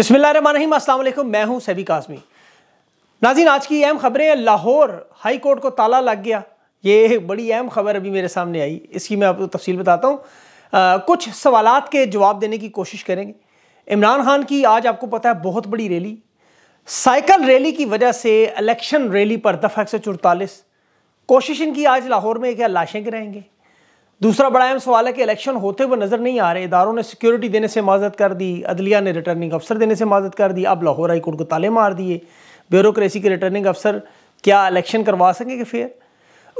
बिस्मिल्लाम अल्लाम मैं हूं सभी काजमी नाजिन आज की अहम खबरें लाहौर हाई कोर्ट को ताला लग गया ये बड़ी अहम खबर अभी मेरे सामने आई इसकी मैं आपको तफसील बताता हूँ कुछ सवालात के जवाब देने की कोशिश करेंगे इमरान खान की आज आपको पता है बहुत बड़ी रैली साइकिल रैली की वजह से इलेक्शन रैली पर दफ़ा एक कोशिश इनकी आज लाहौर में क्या लाशें गिराएंगे दूसरा बड़ा अहम सवाल है कि इलेक्शन होते हुए नजर नहीं आ रहे इदारों ने सिक्योरिटी देने से माजत कर दी अदलिया ने रिटर्निंग अफसर देने से माजत कर दी अब लाहौर हाईकोर्ट को ताले मार दिए ब्यूरोसी के रिटर्निंग अफसर क्या इलेक्शन करवा सकेंगे फिर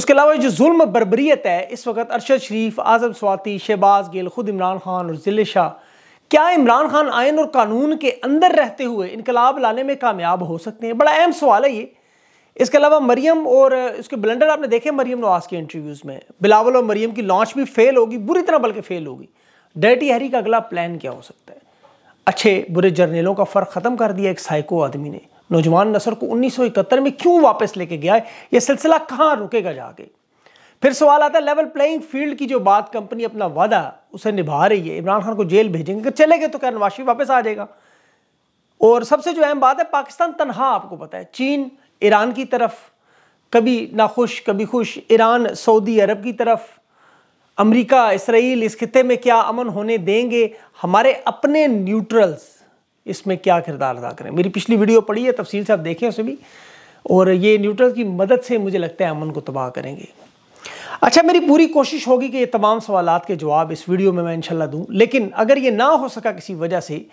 उसके अलावा जो जुल्म बरबरीत है इस वक्त अरशद शरीफ आजम स्वाति शहबाज गिल खुद इमरान खान और जिले शाह क्या इमरान खान आयन और कानून के अंदर रहते हुए इनकलाब लाने में कामयाब हो सकते हैं बड़ा अहम सवाल है ये इसके अलावा मरियम और इसके ब्लेंडर आपने देखे मरियम नवाज के इंटरव्यूज़ में बिलावल और मरियम की लॉन्च भी फेल होगी बुरी तरह बल्कि फेल होगी डर्टी हैरी का अगला प्लान क्या हो सकता है अच्छे बुरे जर्नलों का फ़र्क ख़त्म कर दिया एक साइको आदमी ने नौजवान नसर को उन्नीस में क्यों वापस लेके गया है यह सिलसिला कहाँ रुकेगा जाके फिर सवाल आता है लेवल प्लेइंग फील्ड की जो बात कंपनी अपना वादा उसे निभा रही है इमरान खान को जेल भेजेंगे अगर चले गए तो क्या नवाशी वापस आ जाएगा और सबसे जो अहम बात है पाकिस्तान तनहा आपको पता है चीन ईरान की तरफ कभी नाखुश कभी खुश ईरान सऊदी अरब की तरफ अमेरिका इसराइल इस खत्े में क्या अमन होने देंगे हमारे अपने न्यूट्रल्स इसमें क्या किरदार अदा करें मेरी पिछली वीडियो पड़ी है तफसील से आप देखें उसे भी और ये न्यूट्रल की मदद से मुझे लगता है अमन को तबाह करेंगे अच्छा मेरी पूरी कोशिश होगी कि ये तमाम सवाल के जवाब इस वीडियो में मैं इनशाला दूँ लेकिन अगर ये ना हो सका किसी वजह से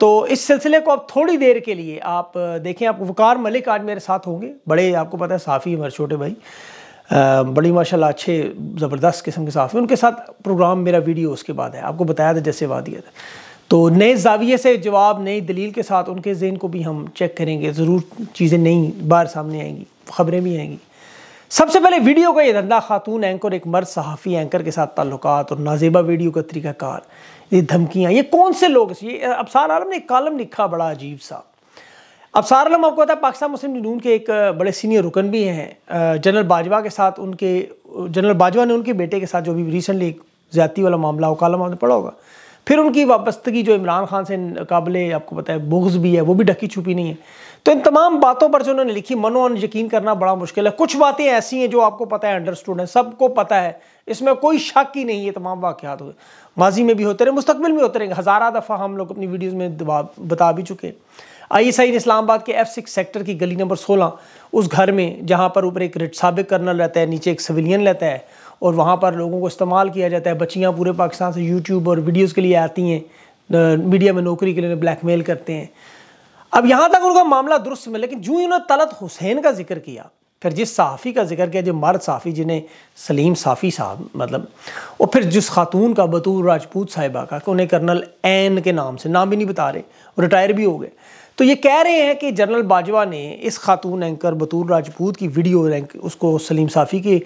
तो इस सिलसिले को आप थोड़ी देर के लिए आप देखें आप वकार मलिक आज मेरे साथ होंगे बड़े आपको पता है साफ़ी हमारे छोटे भाई आ, बड़ी माशाल्लाह अच्छे ज़बरदस्त किस्म के साफ़ी उनके साथ प्रोग्राम मेरा वीडियो उसके बाद है आपको बताया था जैसे वादिया दिया था तो नए जाविये से जवाब नई दलील के साथ उनके जेन को भी हम चेक करेंगे ज़रूर चीज़ें नई बार सामने आएंगी ख़बरें भी आएंगी सबसे पहले वीडियो का ये धंधा खातून एंकर एक मर्द सहाफ़ी एंकर के साथ ताल्लुकात और नाजेबा वीडियो का तरीकाकार ये धमकियाँ ये कौन से लोग ये अबसार आलम ने एक कॉलम लिखा बड़ा अजीब सा अबसार आलम आपको पता है पाकिस्तान मुस्लिम यून के एक बड़े सीनियर रुकन भी हैं जनरल बाजवा के साथ उनके जनरल बाजवा ने उनके बेटे के साथ जो भी रिसेंटली एक ज्यादा वाला मामला हो कॉलम आपने पढ़ा होगा फिर उनकी वाबस्तगी जो इमरान खान से काबिल आपको पता है बुग्ज़ भी है वो भी ढकी छुपी नहीं है तो इन तमाम बातों पर जो उन्होंने लिखी मनो यकीन करना बड़ा मुश्किल है कुछ बातें ऐसी हैं जो आपको पता है अंडरस्टूड है सबको पता है इसमें कोई शक ही नहीं है तमाम वाक़ात हुए माजी में भी होते रहे मुस्तबिल में होते रहे हज़ारा दफ़ा हम लोग अपनी वीडियोज़ में बता भी चुके आई एस आई ने इस्लामाबाद के एफ सिक्स सेक्टर की गली नंबर सोलह उस घर में जहाँ पर ऊपर एक रिट सबक कर्नल रहता है नीचे एक सविलियन रहता है और वहाँ पर लोगों को इस्तेमाल किया जाता है बच्चियाँ पूरे पाकिस्तान से यूट्यूब और वीडियोज़ के लिए आती हैं मीडिया में नौकरी के लिए ब्लैकमेल करते हैं अब यहाँ तक उनका मामला दुरुस्त में लेकिन जूँ इन्होंने तलत हुसैन का जिक्र किया फिर जिस साफ़ी का जिक्र किया जो मर्द साफ़ी जिन्हें सलीम साफ़ी साहब मतलब और फिर जिस खातून का बतूर राजपूत साहिबा का कि उन्हें कर्नल एन के नाम से नाम भी नहीं बता रहे और रिटायर भी हो गए तो ये कह रहे हैं कि जनरल बाजवा ने इस खातून एंकर बतूर राजपूत की वीडियो रैंक उसको सलीम साफ़ी के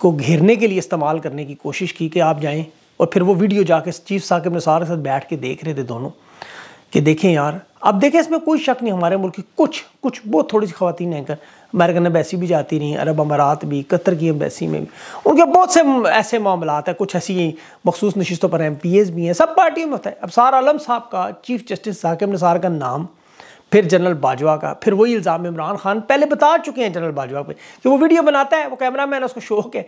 को घेरने के लिए इस्तेमाल करने की कोशिश की कि आप जाएं और फिर वो वीडियो जाके चीफ साकिब निसार के साथ बैठ के देख रहे थे दोनों कि देखें यार अब देखें इसमें कोई शक नहीं हमारे मुल्क की कुछ कुछ बहुत थोड़ी सी खातन एंकर अमेरिकन अम्बैसी भी जाती रहीं अरब अमारात भी कतर की अम्बैसी में भी उनके बहुत से ऐसे मामला हैं कुछ ऐसी मखसूस नशस्तों पर एम पी एस भी हैं सब पार्टियों में होता है अब सार आलम साहब का चीफ जस्टिस साकिब निसार का नाम फिर जनरल बाजवा का फिर वही इल्ज़ाम इमरान खान पहले बता चुके हैं जनरल बाजवा पे कि तो वो वीडियो बनाता है वो कैमरा मैन उसको शौक है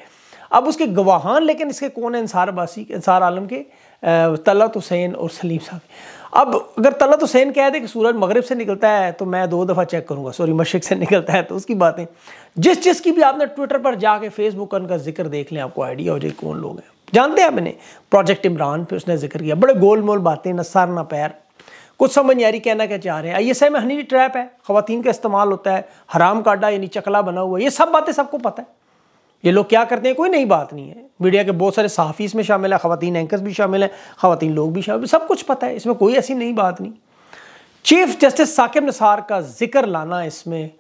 अब उसके गवाहान लेकिन इसके कौन है इंसार बासी इंसार आलम के तलत हुसैन और सलीम साहब अब अगर तलत हुसैन कह दे कि सूरज मगरब से निकलता है तो मैं दो दफ़ा चेक करूँगा सॉरी मशरक से निकलता है तो उसकी बातें जिस जिस की भी आपने ट्विटर पर जाके फेसबुक उनका जिक्र देख लें आपको आइडिया हो जाए कौन लोग हैं जानते हैं मैंने प्रोजेक्ट इमरान फिर उसने जिक्र किया बड़े गोल मोल बातें न सर ना पैर कुछ समझ नहीं आ रही कहना क्या चाह रहे हैं आई एस आई में हनी ट्रैप है खुतिन का इस्तेमाल होता है हराम काटा यानी चकला बना हुआ है ये सब बातें सबको पता है ये लोग क्या करते हैं कोई नई बात नहीं है मीडिया के बहुत सारे साफी इसमें शामिल है ख़वान एंकर्स भी शामिल हैं ख़वान लोग भी शामिल सब कुछ पता है इसमें कोई ऐसी नई बात नहीं चीफ जस्टिस साकिब निसार का जिक्र लाना इसमें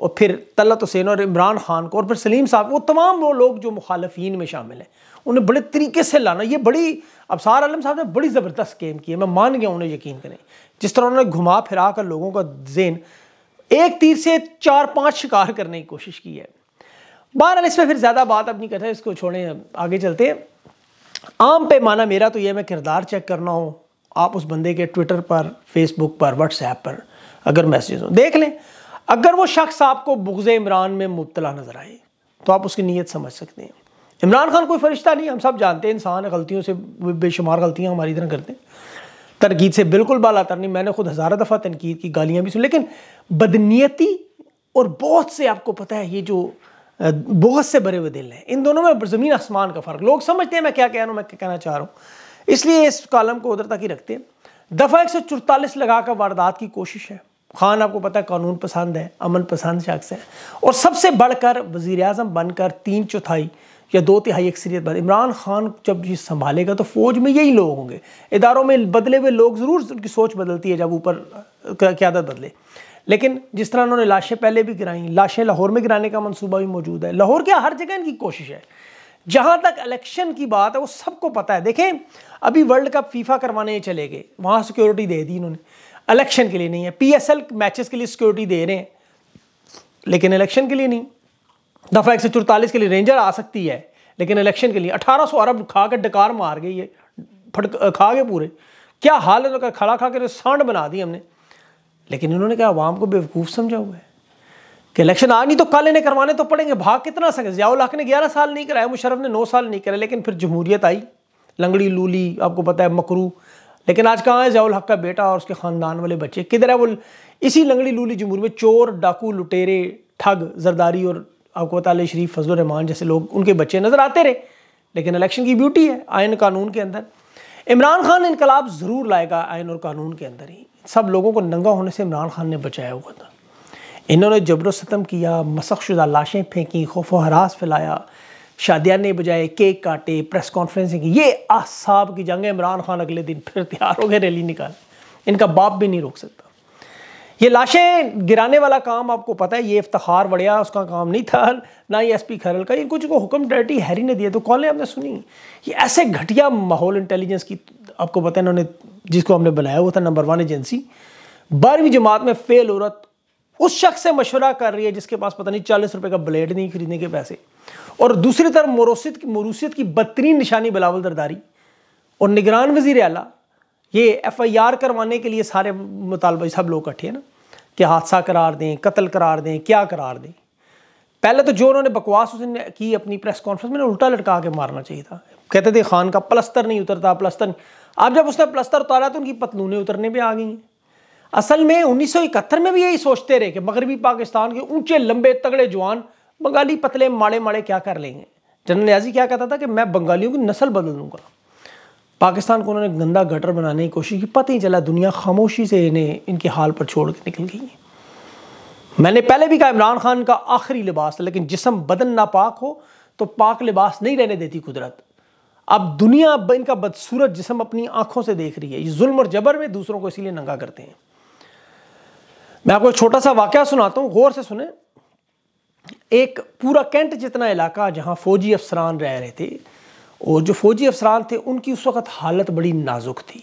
और फिर तलत हुसैन और इमरान खान को और फिर सलीम साहब वो तमाम वो लोग जो मुखालफी में शामिल हैं उन्हें बड़े तरीके से लाना ये बड़ी अबसार आलम साहब ने बड़ी ज़बरदस्त गेम की है मैं मान गया उन्हें यकीन करें जिस तरह उन्होंने घुमा फिरा कर लोगों का जेन एक तीर से चार पाँच शिकार करने की कोशिश की है बहरहाल इसमें फिर ज़्यादा बात अब नहीं कर इसको छोड़ें आगे चलते हैं आम पैमाना मेरा तो यह मैं किरदार चेक करना हूँ आप उस बंदे के ट्विटर पर फेसबुक पर व्हाट्सएप पर अगर मैसेज हो देख लें अगर वो शख्स आपको बुगज इमरान में मुबतला नज़र आए तो आप उसकी नीयत समझ सकते हैं इमरान खान कोई फरिश्ता नहीं हम सब जानते हैं इंसान है गलतियों से बेशुमार गलतियाँ हमारी इधर करते हैं तरकीद से बिल्कुल बाला नहीं मैंने खुद हज़ार दफ़ा तनकीद की गालियाँ भी सुनी लेकिन बदनीयती और बहुत से आपको पता है ये जो बहुत से भरे हुए दिल हैं इन दोनों में ज़मीन आसमान का फ़र्क लोग समझते हैं मैं क्या कह रहा हूँ मैं क्या कहना चाह रहा हूँ इसलिए इस कॉलम को उधर तक ही रखते हैं दफ़ा एक सौ चौतालीस लगा कर वारदात की कोशिश है खान आपको पता है कानून पसंद है अमन पसंद शख्स है और सबसे बढ़कर वज़ी अजम बनकर तीन चौथाई या दो तिहाई अक्सरियत बन इमरान खान जब ये संभालेगा तो फ़ौज में यही लोग होंगे इदारों में बदले हुए लोग ज़रूर उनकी सोच बदलती है जब ऊपर क्यादत बदले लेकिन जिस तरह उन्होंने लाशें पहले भी गिराई लाशें लाहौर में गिराने का मनसूबा भी मौजूद है लाहौर क्या हर जगह इनकी कोशिश है जहाँ तक इलेक्शन की बात है वो सबको पता है देखें अभी वर्ल्ड कप फीफा करवाने चले गए वहाँ सिक्योरिटी दे दी इन्होंने इलेक्शन के लिए नहीं है पीएसएल मैचेस के लिए सिक्योरिटी दे रहे हैं लेकिन इलेक्शन के लिए नहीं दफ़ा एक के लिए रेंजर आ सकती है लेकिन इलेक्शन के लिए 1800 अरब खा कर डकार मार गई है फटक खा गए पूरे क्या हाल है खड़ा खा कर सांड बना दी हमने लेकिन इन्होंने क्या आवाम को बेवकूफ़ समझा हुआ है कि इलेक्शन आ नहीं तो कल इन्हें करवाने तो पड़ेंगे भाग कितना सके जियाउल हक ने ग्यारह साल नहीं कराया मुशरफ ने नौ साल नहीं कराया लेकिन फिर जमहूरियत आई लंगड़ी लूली आपको पता है मकरू लेकिन आज कहाँ है जयाल हक का बेटा और उसके ख़ानदान वाले बच्चे किधर है वो इसी लंगड़ी लूली जमूर में चोर डाकू लुटेरे ठग जरदारी और आपको बता शरीफ फजल रहमान जैसे लोग उनके बच्चे नज़र आते रहे लेकिन इलेक्शन की ब्यूटी है आयन कानून के अंदर इमरान खान इनकलाब ज़रूर लाएगा आयन और कानून के अंदर ही सब लोगों को नंगा होने से इमरान खान ने बचाया हुआ था इन्होंने जबरोस्तम किया मसक शुदा लाशें फेंकी खौफ व हरास फैलाया नहीं बजाए केक काटे प्रेस कॉन्फ्रेंसिंग ये आसाब की जंग इमरान खान अगले दिन फिर तैयार हो गए रैली निकाल इनका बाप भी नहीं रोक सकता ये लाशें गिराने वाला काम आपको पता है ये इफ्तार बढ़िया उसका काम नहीं था ना ही एस पी खरल का ये कुछ को हुक्म डायरेक्टली हैरी ने दिया तो कौन ले आपने सुनी ये ऐसे घटिया माहौल इंटेलिजेंस की आपको पता है इन्होंने जिसको हमने बनाया हुआ था नंबर वन एजेंसी बारहवीं जमात में फेल औरत उस शख्स से मशवरा कर रही है जिसके पास पता नहीं चालीस रुपये का ब्लेड नहीं खरीदने के पैसे और दूसरी तरफ मोरूसियत की की बदतरीन निशानी बिलावल दरदारी और निगरान वजीर अला ये एफ आई आर करवाने के लिए सारे मुतालबा सब लोग इकट्ठे हैं ना कि हादसा करार दें कत्ल करार दें क्या करार दें पहले तो जो उन्होंने बकवास उसने की अपनी प्रेस कॉन्फ्रेंस में उल्टा लटका के मारना चाहिए था कहते थे खान का प्लस्तर नहीं उतरता प्लस्तर अब जब उसने प्लस्तर उतारा तो उनकी पतलूने उतरने पर आ गई हैं असल में इकहत्तर में भी यही सोचते रहे कि मगरबी पाकिस्तान के ऊंचे लंबे तगड़े जवान बंगाली पतले माड़े माड़े क्या कर लेंगे जनरल न्याजी क्या कहता था कि मैं बंगालियों की नस्ल बदल दूंगा पाकिस्तान को उन्होंने गंदा गटर बनाने की कोशिश की पता ही चला दुनिया खामोशी से इन्हें इनके हाल पर छोड़ के निकल गई है मैंने पहले भी कहा इमरान खान का आखिरी लिबास था लेकिन जिसम बदन नापाक हो तो पाक लिबास नहीं रहने देती कुदरत अब दुनिया इनका बदसूरत जिसम अपनी आंखों से देख रही है ये जुल्म और जबर में दूसरों को इसीलिए नंगा करते हैं मैं आपको एक छोटा सा वाक्य सुनाता हूँ गौर से सुने एक पूरा कैंट जितना इलाका जहाँ फ़ौजी अफसरान रह रहे थे और जो फ़ौजी अफसरान थे उनकी उस वक्त हालत बड़ी नाजुक थी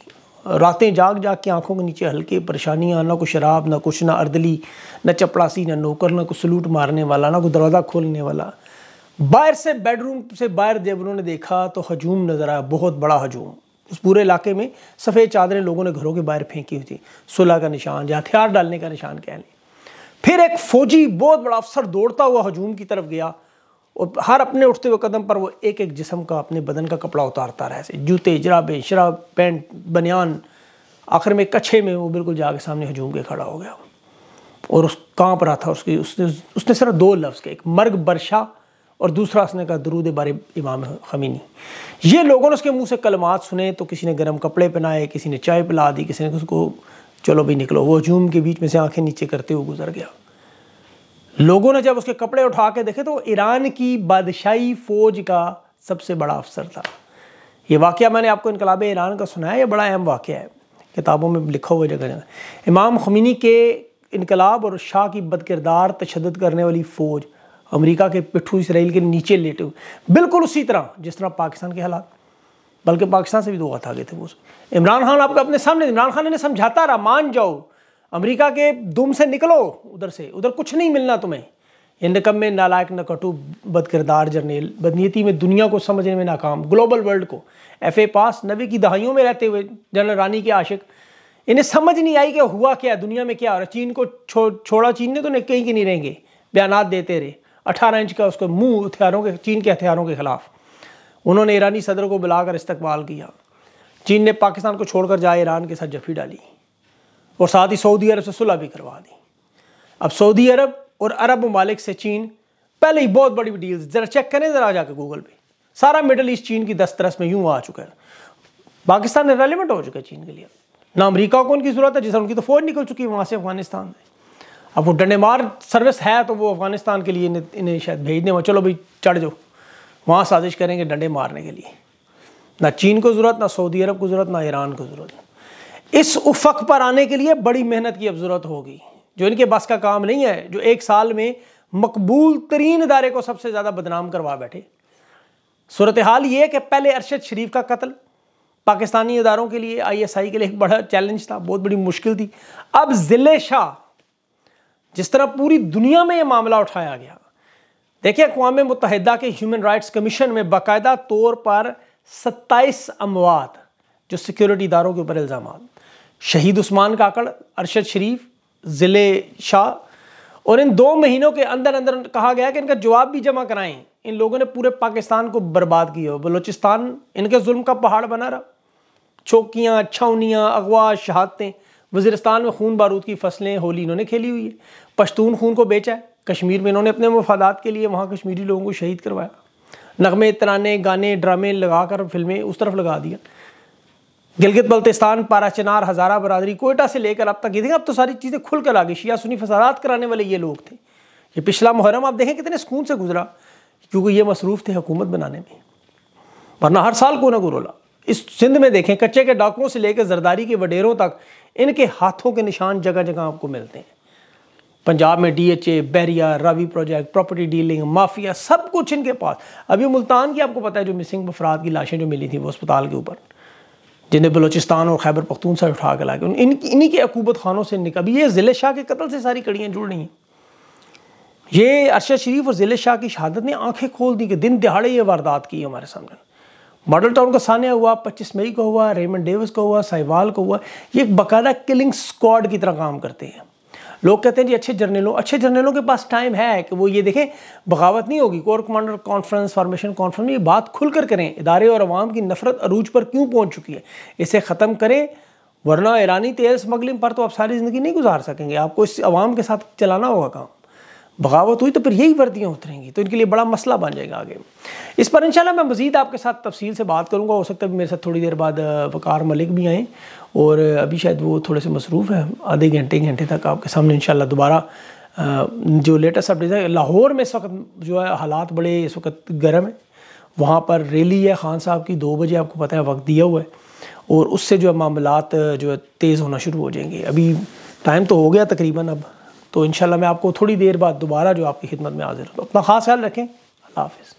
रातें जाग जाग के आंखों के नीचे हल्के परेशानियाँ ना कोई शराब ना कुछ ना अर्दली ना चपड़ासी ना नौकर ना कोई सलूट मारने वाला ना कोई दरवाज़ा खोलने वाला बाहर से बेडरूम से बाहर जब उन्होंने देखा तो हजूम नज़र आया बहुत बड़ा हजूम उस पूरे इलाके में सफ़ेद चादरें लोगों ने घरों के बाहर फेंकी हुई थी सुलह का निशान या हथियार डालने का निशान कह लें फिर एक फौजी बहुत बड़ा अफसर दौड़ता हुआ हजूम की तरफ गया और हर अपने उठते हुए कदम पर वो एक एक जिसम का अपने बदन का कपड़ा उतारता रहा जूते जराबे शराब पैंट बनियान आखिर में कच्छे में वो बिल्कुल जाके सामने हजूम के खड़ा हो गया और उस कांप रहा था उसकी उसने उसने सिर्फ दो लफ्ज़ के एक मर्ग बरशा और दूसरा उसने कहा दरूद बारे इमाम खमीनी ये लोगों ने उसके मुंह से कलमात सुने तो किसी ने गर्म कपड़े पहनाए किसी ने चाय पिला दी किसी ने उसको चलो भी निकलो वो हजूम के बीच में से आंखें नीचे करते हुए गुजर गया लोगों ने जब उसके कपड़े उठा के देखे तो ईरान की बादशाही फौज का सबसे बड़ा अफसर था ये वाक्य मैंने आपको इनकलाब ईरान का सुनाया यह बड़ा अहम वाक्य है किताबों में लिखा हुआ जगह जगह इमाम खमीनी के इनकलाब और शाह की बदकिरदार तशद करने वाली फ़ौज अमेरिका के पिट्ठू इसराइल के नीचे लेटे हुए बिल्कुल उसी तरह जिस तरह पाकिस्तान के हालात बल्कि पाकिस्तान से भी दो हाथ आ गए थे वो इमरान खान आपका अपने सामने इमरान खान ने समझाता रहा मान जाओ अमेरिका के दुम से निकलो उधर से उधर कुछ नहीं मिलना तुम्हें ये में नालायक बद किरदार जर्नेल बदनीति में दुनिया को समझने में नाकाम ग्लोबल वर्ल्ड को एफ ए पास नबे की दहाइयों में रहते हुए जनरल रानी के आशिक इन्हें समझ नहीं आई कि हुआ क्या दुनिया में क्या और चीन को छो, छोड़ा चीन ने तो कहीं के नहीं रहेंगे बयान देते रहे अठारह इंच का उसको मुंह हथियारों के चीन के हथियारों के खिलाफ उन्होंने ईरानी सदर को बुलाकर इस्तकबाल किया चीन ने पाकिस्तान को छोड़कर जाए ईरान के साथ जफी डाली और साथ ही सऊदी अरब से सुलह भी करवा दी अब सऊदी अरब और अरब ममालिक से चीन पहले ही बहुत बड़ी डील ज़रा चेक करें ज़रा जाकर गूगल पर सारा मिडल ईस्ट चीन की दस्तरस में यूँ आ चुका है पाकिस्तान रेलिवेंट हो चुका है चीन के लिए ना अमरीका को उनकी ज़रूरत है जिससे उनकी तो फौज निकल चुकी है वहाँ से अफगानिस्तान में अब वो डंडे मार सर्विस है तो वो अफगानिस्तान के लिए इन्हें शायद भेज दें चलो भाई चढ़ जाओ वहाँ साजिश करेंगे डंडे मारने के लिए ना चीन को ज़रूरत ना सऊदी अरब को ज़रूरत ना ईरान को ज़रूरत इस उफक पर आने के लिए बड़ी मेहनत की अब ज़रूरत होगी जो इनके बस का काम नहीं है जो एक साल में मकबूल तरीन इदारे को सबसे ज़्यादा बदनाम करवा बैठे सूरत हाल ये है कि पहले अरशद शरीफ का कत्ल पाकिस्तानी इदारों के लिए आईएसआई के लिए एक बड़ा चैलेंज था बहुत बड़ी मुश्किल थी अब ज़िले शाह जिस तरह पूरी दुनिया में यह मामला उठाया गया देखिए अकवा मुतहदा के ह्यूमन राइट्स कमीशन में बाकायदा तौर पर सत्ताईस अमवात जो सिक्योरिटी इदारों के ऊपर इल्ज़ाम शहीद उस्मान काकड़ अरशद शरीफ ज़िले शाह और इन दो महीनों के अंदर अंदर कहा गया कि इनका जवाब भी जमा कराएं इन लोगों ने पूरे पाकिस्तान को बर्बाद किया हो बलोचिस्तान इनके जुल्म का पहाड़ बना रहा चौकियाँ छावनियाँ अगवा शहादतें वजीरस्तान में खून बारूद की फसलें होली इन्होंने खेली हुई है पश्तून खून को बेचा है कश्मीर में इन्होंने अपने मफादात के लिए वहाँ कश्मीरी लोगों को शहीद करवाया नगमे तराने गाने ड्रामे लगा कर फिल्में उस तरफ लगा दिया गिलगित बल्तिस्तान पाराचनार हज़ारा बरदरी कोयटा से लेकर अब तक ये देखें अब तो सारी चीज़ें खुल कर आ गई शिया सुनी फसादात कराने वाले ये लोग थे ये पिछला मुहरम आप देखें कितने सुकून से गुजरा क्योंकि ये मसरूफ़ थे हुकूमत बनाने में वरना हर साल को ना गुरोला इस सिंध में देखें कच्चे के डाकुओं से लेकर जरदारी के वडेरों तक इनके हाथों के निशान जगह जगह आपको मिलते हैं पंजाब में D H A Bahria Ravi project property dealing mafia सब कुछ इनके पास अभी मुल्तान की आपको पता है जो मिसिंग अफराद की लाशें जो मिली थी वो अस्पताल के ऊपर जिन्हें बलोचिस्तान और खैबर पख्तून से उठा के लाके इन इन्हीं के अकूबत खानों से निकल अभी ये ज़िले शाह के कत्ल से सारी कड़ियाँ जुड़ रही हैं ये अरशद शरीफ और ज़िले शाह की शहादत ने आंखें खोल दी कि दिन दिहाड़े ये वारदात की हमारे सामने मॉडल टाउन का सानिया हुआ 25 मई को हुआ रेमंड डेविस को हुआ साहिवाल को हुआ ये एक बाकायदा किलिंग स्क्वाड की तरह काम करते हैं लोग कहते हैं जी अच्छे जर्नलों अच्छे जर्नलों के पास टाइम है कि वो ये देखें बगावत नहीं होगी core commander conference formation conference ये बात खुलकर करें इदारे और आवाम की नफरत अरूज पर क्यों पहुँच चुकी है इसे ख़त्म करें वरना ईरानी तेल स्मगलिंग पर तो आप सारी ज़िंदगी नहीं गुजार सकेंगे आपको इस आवाम के साथ चलाना होगा काम बगावत हुई तो फिर यही वर्दियाँ उतरेंगी तो इनके लिए बड़ा मसला बन जाएगा आगे इस पर इंशाल्लाह मैं मज़ीद आपके साथ तफसील से बात करूँगा हो सकता है मेरे साथ थोड़ी देर बाद वकार मलिक भी आएँ और अभी शायद वो थोड़े से मसरूफ़ हैं आधे घंटे घंटे तक आपके सामने इन दोबारा जो लेटेस्ट अपडेट है लाहौर में इस वक्त जो है हालात बड़े इस वक्त गर्म है वहाँ पर रैली है खान साहब की दो बजे आपको पता है वक्त दिया हुआ है और उससे जो है मामला जो है तेज़ होना शुरू हो जाएंगे अभी टाइम तो हो गया तकरीबन अब तो इन मैं आपको थोड़ी देर बाद दोबारा जो आपकी खिदमत में हाजिर हूँ तो अपना ख़ास ख्याल रखें अल्लाह हाफिज़